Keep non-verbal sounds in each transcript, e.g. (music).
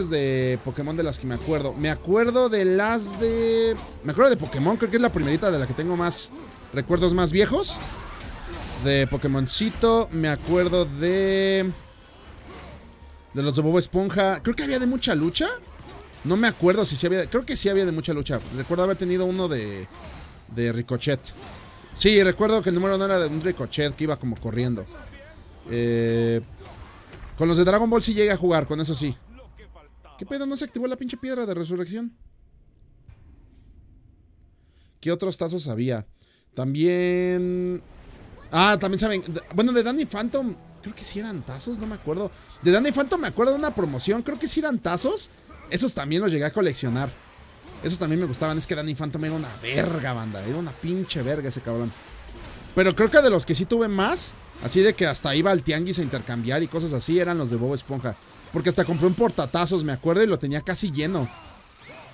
de Pokémon de las que me acuerdo. Me acuerdo de las de... Me acuerdo de Pokémon, creo que es la primerita de la que tengo más recuerdos más viejos. De Pokémoncito, me acuerdo de... De los de Bobo Esponja. Creo que había de mucha lucha. No me acuerdo si sí había... Creo que sí había de mucha lucha. Recuerdo haber tenido uno de... De Ricochet. Sí, recuerdo que el número no era de un Ricochet que iba como corriendo. Eh, con los de Dragon Ball sí llegué a jugar, con eso sí. ¿Qué pedo? No se activó la pinche piedra de resurrección. ¿Qué otros tazos había? También... Ah, también saben... Bueno, de Danny Phantom... Creo que sí eran tazos, no me acuerdo. De Danny Phantom me acuerdo de una promoción. Creo que sí eran tazos. Esos también los llegué a coleccionar. Esos también me gustaban. Es que Danny Phantom era una verga, banda. Era una pinche verga ese cabrón. Pero creo que de los que sí tuve más Así de que hasta iba al tianguis a intercambiar y cosas así, eran los de Bob Esponja. Porque hasta compré un portatazos, me acuerdo, y lo tenía casi lleno.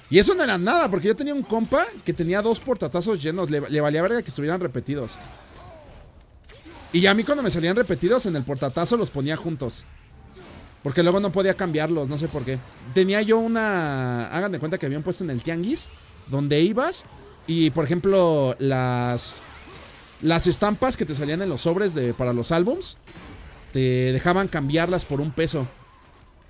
Y eso no era nada, porque yo tenía un compa que tenía dos portatazos llenos, le, valía verga que estuvieran repetidos. Y ya a mí cuando me salían repetidos en el portatazo los ponía juntos. Porque luego no podía cambiarlos, no sé por qué. Tenía yo una... Hagan de cuenta que habían puesto en el tianguis, donde ibas, y por ejemplo las las estampas que te salían en los sobres de, para los álbums, te dejaban cambiarlas por un peso.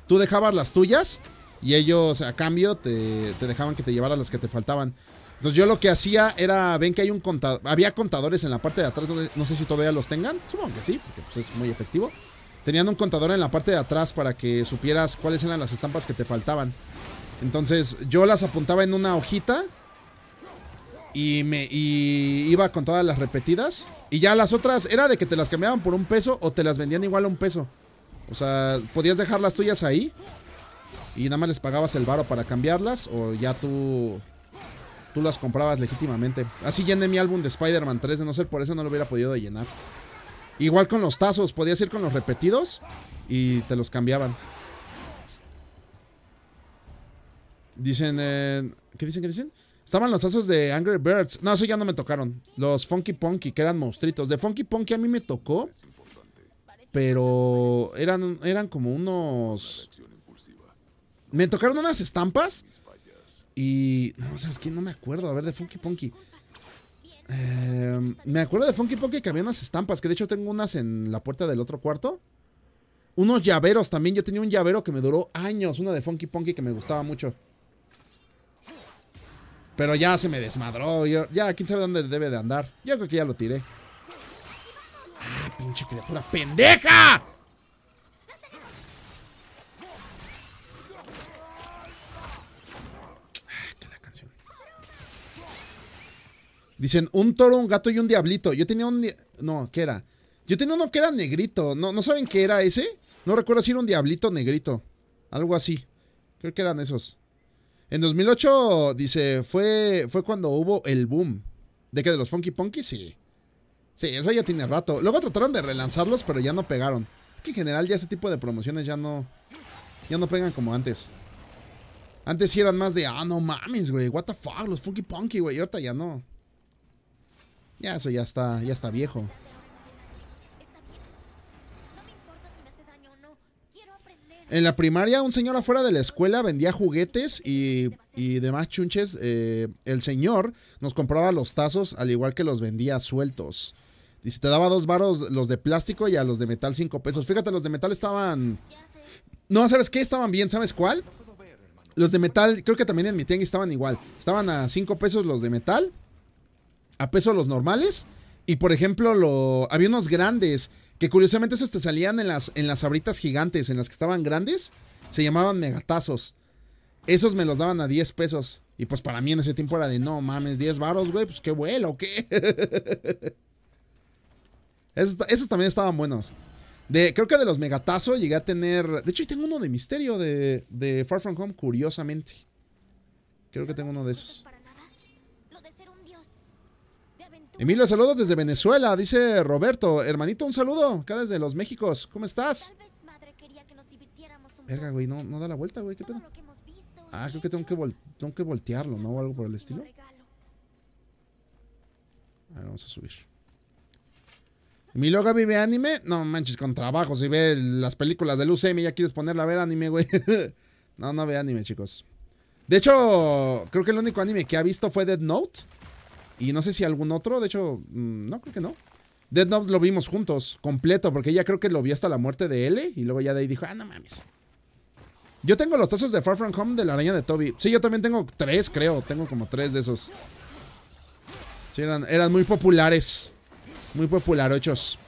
Tú dejabas las tuyas y ellos a cambio te, dejaban que te llevara las que te faltaban. Entonces yo lo que hacía era, ven que hay un contador, había contadores en la parte de atrás, no sé si todavía los tengan, supongo que sí, porque pues, es muy efectivo. Tenían un contador en la parte de atrás para que supieras cuáles eran las estampas que te faltaban. Entonces yo las apuntaba en una hojita y me iba con todas las repetidas. Y ya las otras era de que te las cambiaban por un peso o te las vendían igual a un peso. O sea, podías dejar las tuyas ahí y nada más les pagabas el varo para cambiarlas o ya tú tú las comprabas legítimamente. Así llené mi álbum de Spider-Man 3, de no ser por eso no lo hubiera podido llenar. Igual con los tazos, podías ir con los repetidos y te los cambiaban. Dicen, eh, ¿qué dicen? ¿Qué dicen? Estaban los asos de Angry Birds. No, eso ya no me tocaron. Los Funky Punky, que eran monstruitos. De Funky Punky a mí me tocó. Pero eran, eran como unos. Me tocaron unas estampas. Y. No, ¿sabes qué? No me acuerdo. A ver, de Funky Punky. Em, me acuerdo de Funky Punky que había unas estampas. Que de hecho tengo unas en la puerta del otro cuarto. Unos llaveros también. Yo tenía un llavero que me duró años. Una de Funky Punky que me gustaba mucho. Pero ya se me desmadró. Yo, ya, quién sabe dónde debe de andar. Yo creo que ya lo tiré. ¡Ah, pinche criatura pendeja! Dicen, un toro, un gato y un diablito. Yo tenía un... No, ¿qué era? Yo tenía uno que era negrito. ¿No, ¿No saben qué era ese? No recuerdo si era un diablito negrito. Algo así. Creo que eran esos. En 2008, dice, fue, fue cuando hubo el boom. ¿De que ¿De los Funky Punky? Sí. Sí, eso ya tiene rato. Luego trataron de relanzarlos, pero ya no pegaron. Es que en general ya ese tipo de promociones ya no... Ya no pegan como antes. Antes sí eran más de, ah, no mames, güey. What the fuck, los Funky Punky, güey. ahorita ya no. Ya eso ya está, ya está viejo. En la primaria, un señor afuera de la escuela vendía juguetes y, y demás chunches. Eh, el señor nos compraba los tazos al igual que los vendía sueltos. Y si te daba dos varos los de plástico y a los de metal cinco pesos. Fíjate, los de metal estaban... No, ¿sabes qué? Estaban bien, ¿sabes cuál? Los de metal, creo que también en mi tienda estaban igual. Estaban a cinco pesos los de metal, a peso los normales. Y por ejemplo, lo... había unos grandes que curiosamente esos te salían en las, en las abritas gigantes, en las que estaban grandes, se llamaban megatazos. Esos me los daban a 10 pesos. Y pues para mí en ese tiempo era de no mames, 10 varos, güey, pues qué vuelo, ¿qué? (laughs) esos, también estaban buenos. De, creo que de los megatazos llegué a tener. De hecho, tengo uno de misterio de, de Far From Home, curiosamente. Creo que tengo uno de esos. Emilio, saludos desde Venezuela, dice Roberto. Hermanito, un saludo, acá desde los Méxicos. ¿Cómo estás? Verga, güey, no, da la vuelta, güey, ¿qué pedo? Ah, creo que tengo que, voltearlo, ¿no? O algo por el estilo. A ver, vamos a subir. Emilio Gaby ve anime. No manches, con trabajo. Si ve las películas de del UCM, ya quieres ponerla a ver anime, güey. (laughs) no, no ve anime, chicos. De hecho, creo que el único anime que ha visto fue Dead Note. Y no sé si algún otro, de hecho, mm, no creo que no. Dead Note lo vimos juntos, completo, porque ella creo que lo vio hasta la muerte de L y luego ya de ahí dijo, ah, no mames. Yo tengo los tazos de Far From Home de la araña de Toby. Sí, yo también tengo tres, creo. Tengo como tres de esos. Sí, eran, eran muy populares. Muy popularochos.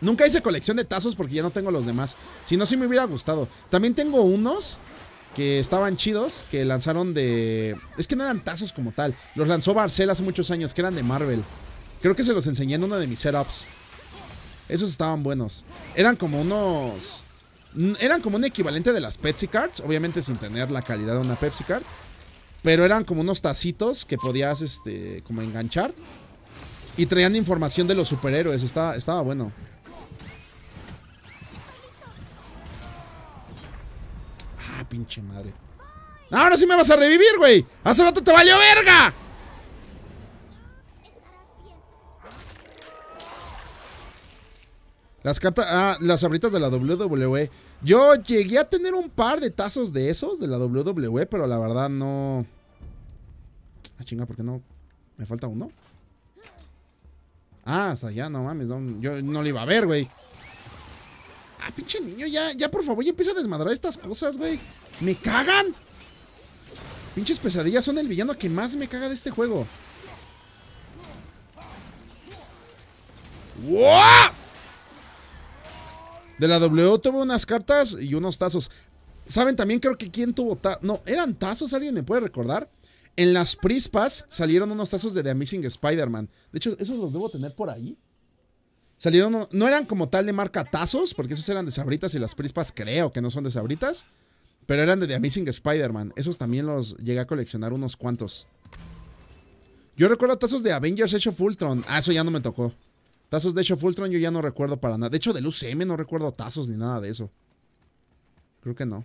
Nunca hice colección de tazos porque ya no tengo los demás. Si no, sí me hubiera gustado. También tengo unos que estaban chidos, que lanzaron de... Es que no eran tazos como tal. Los lanzó Barcel hace muchos años, que eran de Marvel. Creo que se los enseñé en uno de mis setups. Esos estaban buenos. Eran como unos... Eran como un equivalente de las Pepsi Cards, obviamente sin tener la calidad de una Pepsi Card. Pero eran como unos tacitos que podías este, como enganchar. Y traían información de los superhéroes. Estaba, estaba bueno. pinche madre. Ahora sí me vas a revivir, güey. Hace rato te valió verga. Las cartas, ah, las abritas de la WWE. Yo llegué a tener un par de tazos de esos de la WWE, pero la verdad no. Ah, chinga, ¿por qué no? ¿Me falta uno? Ah, hasta allá, no mames. yo no lo iba a ver, güey. Ah, pinche niño, ya, ya por favor, ya empieza a desmadrar estas cosas, güey. ¡Me cagan! Pinches pesadillas son el villano que más me caga de este juego. De la W tuve unas cartas y unos tazos. ¿Saben también? Creo que quién tuvo tazos. No, ¿eran tazos? ¿Alguien me puede recordar? En las prispas salieron unos tazos de The Amazing Spider-Man. De hecho, esos los debo tener por ahí. Salieron, no eran como tal de marca tazos, porque esos eran de sabritas y las prispas creo que no son de sabritas. Pero eran de The Amazing Spider-Man. Esos también los llegué a coleccionar unos cuantos. Yo recuerdo tazos de Avengers hecho Fultron. Ah, eso ya no me tocó. Tazos de hecho Fultron yo ya no recuerdo para nada. De hecho, del UCM no recuerdo tazos ni nada de eso. Creo que no.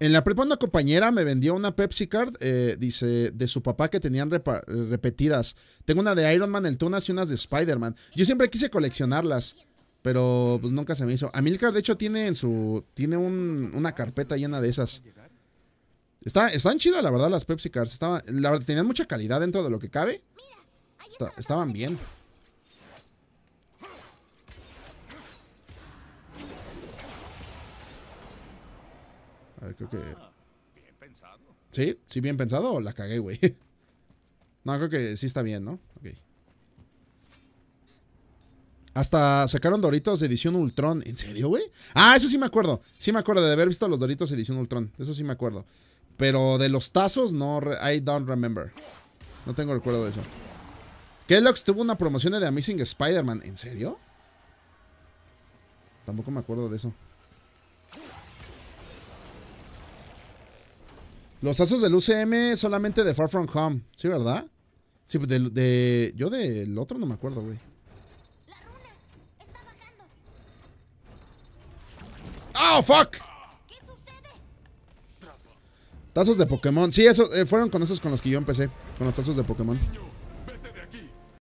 En la prepa una compañera me vendió una Pepsi Card, eh, dice, de su papá que tenían repetidas. Tengo una de Iron Man, el Tunas y unas de Spider-Man. Yo siempre quise coleccionarlas. Pero pues nunca se me hizo. Amilcar, de hecho, tiene en su. Tiene un, una carpeta llena de esas. Está, están chidas, la verdad, las Pepsi Cars. Estaban, la verdad, tenían mucha calidad dentro de lo que cabe. estaban bien. A ver, creo que. Ah, sí, sí, bien pensado. ¿O la cagué, güey. (laughs) No, creo que sí está bien, ¿no? Ok. Hasta sacaron Doritos Edición Ultron. ¿En serio, güey? Ah, eso sí me acuerdo. Sí me acuerdo de haber visto los Doritos Edición Ultron. Eso sí me acuerdo. Pero de los tazos, no. I don't remember. No tengo recuerdo de eso. Kellogg's tuvo una promoción de The Amazing Spider-Man. ¿En serio? Tampoco me acuerdo de eso. Los tazos del UCM solamente de Far From Home. Sí, ¿verdad? Sí, de, de yo del otro no me acuerdo, güey. fuck! Tazos de Pokémon. Sí, eso, eh, fueron con esos con los que yo empecé. Con los tazos de Pokémon.